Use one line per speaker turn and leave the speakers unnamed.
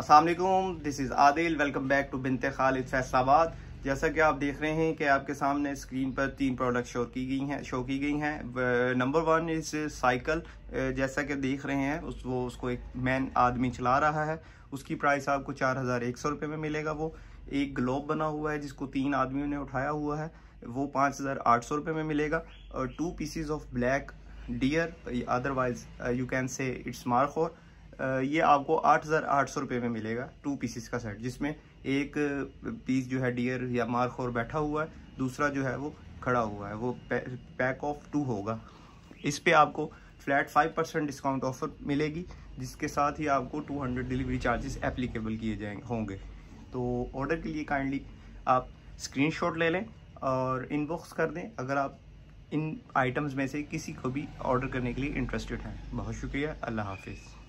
Aslam this is Adil welcome back to Binat Khalid Faisalabad जैसा कि आप देख रहे हैं कि आपके सामने स्क्रीन पर तीन प्रोडक्ट शो की गई हैं शो की गई हैं नंबर वन इज़ साइकिल जैसा कि देख रहे हैं उस वो उसको एक मैन आदमी चला रहा है उसकी प्राइस आपको चार हज़ार एक सौ रुपये में मिलेगा वो एक ग्लोब बना हुआ है जिसको तीन आदमियों ने उठाया हुआ है वो पाँच हज़ार आठ सौ रुपये में मिलेगा और two pieces of black deer otherwise you can say it's mark और ये आपको आठ हज़ार आठ सौ रुपये में मिलेगा टू पीसीस का सेट जिसमें एक पीस जो है डियर या मारखोर बैठा हुआ है दूसरा जो है वो खड़ा हुआ है वो पैक ऑफ टू होगा इस पर आपको flat five percent discount offer मिलेगी जिसके साथ ही आपको two hundred delivery charges applicable किए जाएंगे होंगे तो ऑर्डर के लिए काइंडली आप शॉट ले लें और इनबॉक्स कर दें अगर आप इन आइटम्स में से किसी को भी ऑर्डर करने के लिए इंटरेस्टेड हैं बहुत शुक्रिया अल्लाह हाफिज़